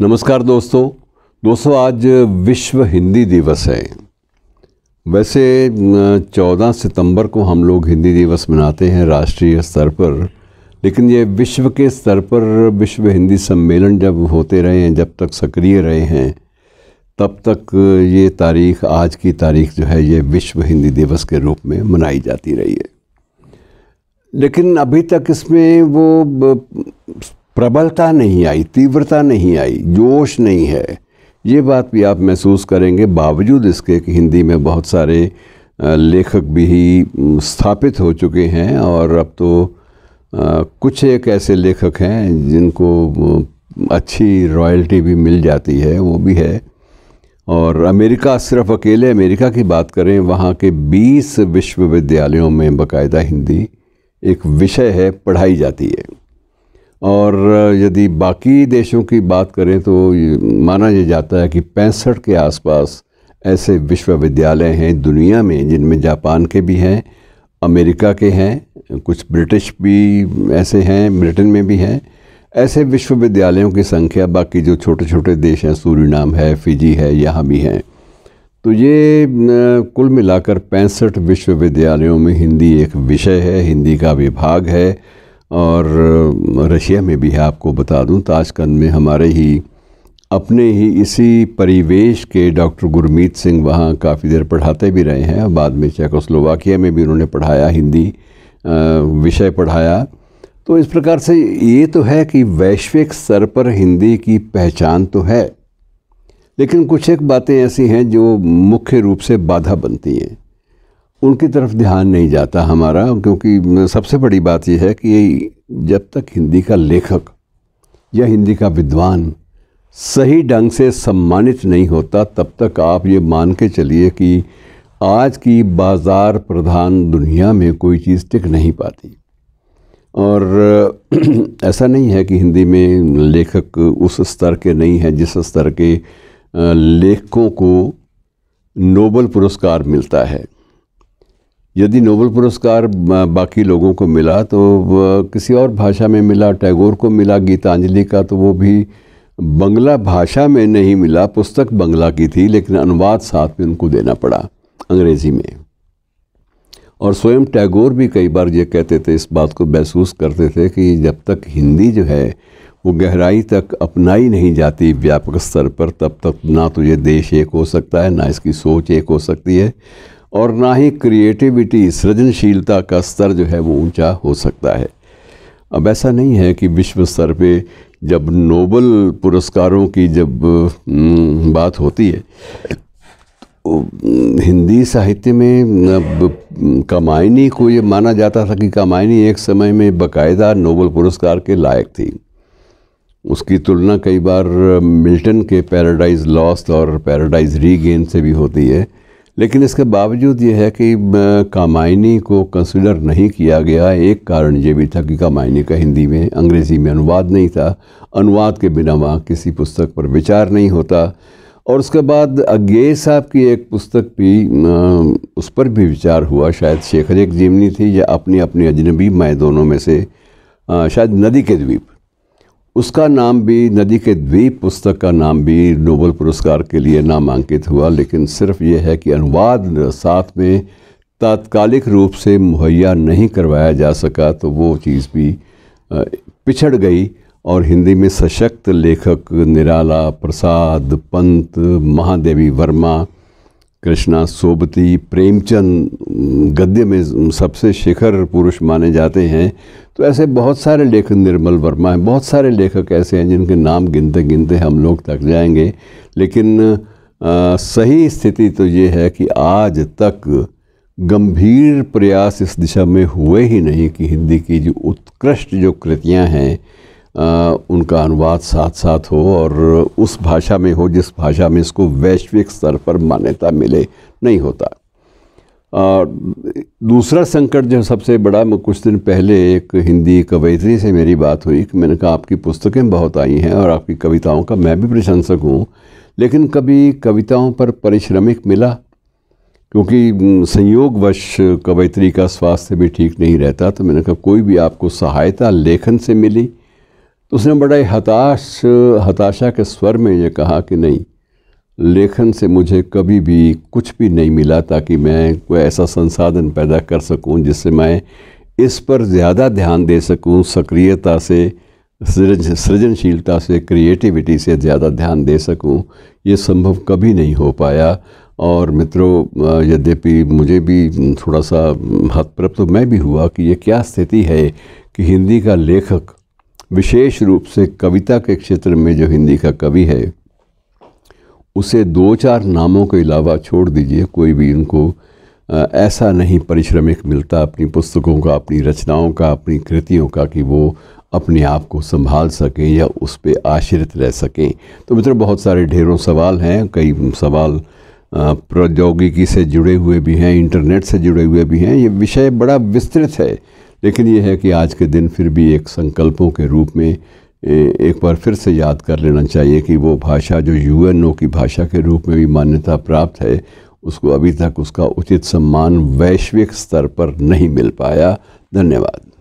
नमस्कार दोस्तों दोस्तों आज विश्व हिंदी दिवस है वैसे 14 सितंबर को हम लोग हिंदी दिवस मनाते हैं राष्ट्रीय स्तर पर लेकिन ये विश्व के स्तर पर विश्व हिंदी सम्मेलन जब होते रहे हैं जब तक सक्रिय रहे हैं तब तक ये तारीख आज की तारीख जो है ये विश्व हिंदी दिवस के रूप में मनाई जाती रही है लेकिन अभी तक इसमें वो प्रबलता नहीं आई तीव्रता नहीं आई जोश नहीं है ये बात भी आप महसूस करेंगे बावजूद इसके कि हिंदी में बहुत सारे लेखक भी स्थापित हो चुके हैं और अब तो कुछ एक ऐसे लेखक हैं जिनको अच्छी रॉयल्टी भी मिल जाती है वो भी है और अमेरिका सिर्फ अकेले अमेरिका की बात करें वहाँ के 20 विश्वविद्यालयों में बकायदा हिंदी एक विषय है पढ़ाई जाती है और यदि बाकी देशों की बात करें तो माना यह जाता है कि पैंसठ के आसपास ऐसे विश्वविद्यालय हैं दुनिया में जिनमें जापान के भी हैं अमेरिका के हैं कुछ ब्रिटिश भी ऐसे हैं ब्रिटेन में भी हैं ऐसे विश्वविद्यालयों की संख्या बाकी जो छोटे छोटे देश हैं सूरीनाम है फिजी है यहाँ भी हैं तो ये कुल मिलाकर पैंसठ विश्वविद्यालयों में हिंदी एक विषय है हिंदी का विभाग है और रशिया में भी है आपको बता दूं ताशकंद में हमारे ही अपने ही इसी परिवेश के डॉक्टर गुरमीत सिंह वहाँ काफ़ी देर पढ़ाते भी रहे हैं बाद में चेकोस्लोवाकिया में भी उन्होंने पढ़ाया हिंदी विषय पढ़ाया तो इस प्रकार से ये तो है कि वैश्विक स्तर पर हिंदी की पहचान तो है लेकिन कुछ एक बातें ऐसी हैं जो मुख्य रूप से बाधा बनती हैं उनकी तरफ ध्यान नहीं जाता हमारा क्योंकि सबसे बड़ी बात यह है कि जब तक हिंदी का लेखक या हिंदी का विद्वान सही ढंग से सम्मानित नहीं होता तब तक आप ये मान के चलिए कि आज की बाज़ार प्रधान दुनिया में कोई चीज़ टिक नहीं पाती और ऐसा नहीं है कि हिंदी में लेखक उस स्तर के नहीं हैं जिस स्तर के लेखकों को नोबल पुरस्कार मिलता है यदि नोबल पुरस्कार बाकी लोगों को मिला तो किसी और भाषा में मिला टैगोर को मिला गीतांजलि का तो वो भी बंगला भाषा में नहीं मिला पुस्तक बंगला की थी लेकिन अनुवाद साथ में उनको देना पड़ा अंग्रेज़ी में और स्वयं टैगोर भी कई बार ये कहते थे इस बात को महसूस करते थे कि जब तक हिंदी जो है वो गहराई तक अपनाई नहीं जाती व्यापक स्तर पर तब तक ना तो ये देश एक हो सकता है ना इसकी सोच एक हो सकती है और ना ही क्रिएटिविटी सृजनशीलता का स्तर जो है वो ऊंचा हो सकता है अब ऐसा नहीं है कि विश्व स्तर पे जब नोबल पुरस्कारों की जब हम्म, बात होती है तो हम्म, हिंदी साहित्य में अब हम्म, को ये माना जाता था कि कमाइनी एक समय में बकायदा नोबल पुरस्कार के लायक थी उसकी तुलना कई बार मिल्टन के पैराडाइज लॉस्ट और पैराडाइज रीगेन से भी होती है लेकिन इसके बावजूद ये है कि कामायनी को कंसिडर नहीं किया गया एक कारण ये भी था कि कामायनी का हिंदी में अंग्रेज़ी में अनुवाद नहीं था अनुवाद के बिना वहाँ किसी पुस्तक पर विचार नहीं होता और उसके बाद अज्ञे साहब की एक पुस्तक भी उस पर भी विचार हुआ शायद शेखर एक जीवनी थी या अपनी अपनी अजनबी मैं दोनों में से शायद नदी के द्वीप उसका नाम भी नदी के द्वीप पुस्तक का नाम भी नोबल पुरस्कार के लिए नामांकित हुआ लेकिन सिर्फ ये है कि अनुवाद साथ में तात्कालिक रूप से मुहैया नहीं करवाया जा सका तो वो चीज़ भी पिछड़ गई और हिंदी में सशक्त लेखक निराला प्रसाद पंत महादेवी वर्मा कृष्णा सोबती प्रेमचंद गद्य में सबसे शिखर पुरुष माने जाते हैं तो ऐसे बहुत सारे लेखक निर्मल वर्मा हैं बहुत सारे लेखक ऐसे हैं जिनके नाम गिनते गिनते हम लोग तक जाएंगे लेकिन आ, सही स्थिति तो ये है कि आज तक गंभीर प्रयास इस दिशा में हुए ही नहीं कि हिंदी की जो उत्कृष्ट जो कृतियां हैं उनका अनुवाद साथ साथ हो और उस भाषा में हो जिस भाषा में इसको वैश्विक स्तर पर मान्यता मिले नहीं होता और दूसरा संकट जो सबसे बड़ा कुछ दिन पहले एक हिंदी कवयित्री से मेरी बात हुई कि मैंने कहा आपकी पुस्तकें बहुत आई हैं और आपकी कविताओं का मैं भी प्रशंसक हूँ लेकिन कभी कविताओं पर परिश्रमिक मिला क्योंकि संयोगवश कवयित्री का स्वास्थ्य भी ठीक नहीं रहता तो मैंने कहा कोई भी आपको सहायता लेखन से मिली तो उसने बड़ा हताश हताशा के स्वर में ये कहा कि नहीं लेखन से मुझे कभी भी कुछ भी नहीं मिला ताकि मैं कोई ऐसा संसाधन पैदा कर सकूं जिससे मैं इस पर ज़्यादा ध्यान दे सकूं सक्रियता से सृजनशीलता से क्रिएटिविटी से ज़्यादा ध्यान दे सकूं ये संभव कभी नहीं हो पाया और मित्रों यद्यपि मुझे भी थोड़ा सा हतप्रभ तो मैं भी हुआ कि ये क्या स्थिति है कि हिंदी का लेखक विशेष रूप से कविता के क्षेत्र में जो हिंदी का कवि है उसे दो चार नामों के अलावा छोड़ दीजिए कोई भी उनको ऐसा नहीं परिश्रमिक मिलता अपनी पुस्तकों का अपनी रचनाओं का अपनी कृतियों का कि वो अपने आप को संभाल सकें या उस पर आश्रित रह सकें तो मित्रों बहुत सारे ढेरों सवाल हैं कई सवाल प्रौद्योगिकी से जुड़े हुए भी हैं इंटरनेट से जुड़े हुए भी हैं ये विषय बड़ा विस्तृत है लेकिन यह है कि आज के दिन फिर भी एक संकल्पों के रूप में एक बार फिर से याद कर लेना चाहिए कि वो भाषा जो यूएनओ की भाषा के रूप में भी मान्यता प्राप्त है उसको अभी तक उसका उचित सम्मान वैश्विक स्तर पर नहीं मिल पाया धन्यवाद